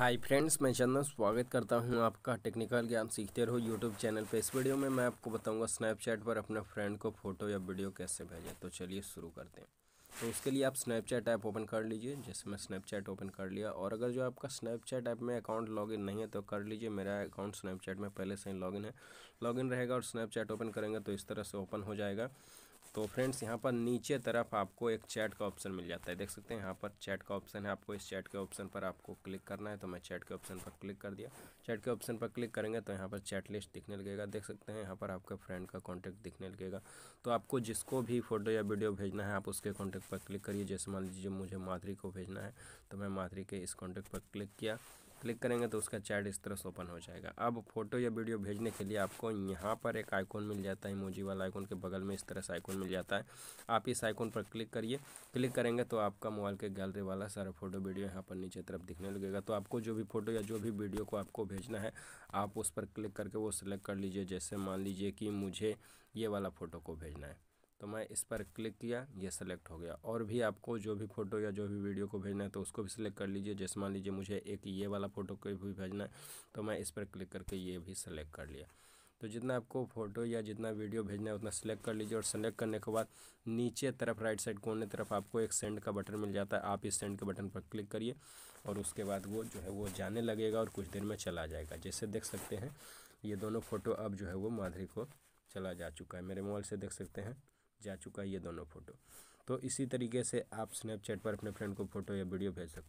hi friends मैं चंदन स्वागत करता हूं आपका टेक्निकल ज्ञान सीखते रहो यूट्यूब चैनल पे इस वीडियो में मैं आपको बताऊंगा स्नैपचैट पर अपने फ्रेंड को फ़ोटो या वीडियो कैसे भेजें तो चलिए शुरू करते हैं तो उसके लिए आप स्नैपचैट ऐप ओपन कर लीजिए जैसे मैं स्नैपचैट ओपन कर लिया और अगर जो आपका स्नैपचैट ऐप में अकाउंट लॉगिन नहीं है तो कर लीजिए मेरा अकाउंट स्नैपचैट में पहले से ही लॉगिन है लॉगिन रहेगा और स्नैपचैट ओपन करेंगे तो इस तरह से ओपन हो जाएगा तो फ्रेंड्स यहाँ पर नीचे तरफ आपको एक चैट का ऑप्शन मिल जाता है देख सकते हैं यहाँ पर चैट का ऑप्शन है आपको इस चैट के ऑप्शन पर आपको क्लिक करना है तो मैं चैट के ऑप्शन पर क्लिक कर दिया चैट के ऑप्शन पर क्लिक करेंगे तो यहाँ पर चैट लिस्ट दिखने लगेगा देख सकते हैं यहाँ पर आपके फ्रेंड का कॉन्टैक्ट दिखने लगेगा तो आपको जिसको भी फोटो या वीडियो भेजना है आप उसके कॉन्टैक्ट पर क्लिक करिए जैसे मान लीजिए मुझे माधुरी को भेजना है तो मैं माधुरी के इस कॉन्टैक्ट पर क्लिक किया क्लिक करेंगे तो उसका चैट इस तरह से ओपन हो जाएगा अब फोटो या वीडियो भेजने के लिए आपको यहाँ पर एक आइकॉन मिल जाता है इमोजी वाला आइकॉन के बगल में इस तरह से आइकॉन मिल जाता है आप इस आइकॉन पर क्लिक करिए क्लिक करेंगे तो आपका मोबाइल के गैलरी वाला सारा फोटो वीडियो यहाँ पर नीचे तरफ दिखने लगेगा तो आपको जो भी फोटो या जो भी वीडियो को आपको भेजना है आप उस पर क्लिक करके वो सिलेक्ट कर लीजिए जैसे मान लीजिए कि मुझे ये वाला फ़ोटो को भेजना है तो मैं इस पर क्लिक किया ये सेलेक्ट हो गया और भी आपको जो भी फ़ोटो या जो भी वीडियो को भेजना है तो उसको भी सिलेक्ट कर लीजिए जैसे मान लीजिए मुझे एक ये वाला फ़ोटो को भी भेजना है तो मैं इस पर क्लिक करके ये भी सिलेक्ट कर लिया तो जितना आपको फ़ोटो या जितना वीडियो भेजना है उतना सेलेक्ट कर लीजिए और सेलेक्ट करने के बाद नीचे तरफ राइट साइड कोने तरफ आपको एक सेंड का बटन मिल जाता है आप इस सेंड के बटन पर क्लिक करिए और उसके बाद वो जो है वो जाने लगेगा और कुछ देर में चला जाएगा जैसे देख सकते हैं ये दोनों फ़ोटो अब जो है वो माधुरी को चला जा चुका है मेरे मोबाइल से देख सकते हैं जा चुका है ये दोनों फ़ोटो तो इसी तरीके से आप स्नैपचैट पर अपने फ्रेंड को फ़ोटो या वीडियो भेज सकते हैं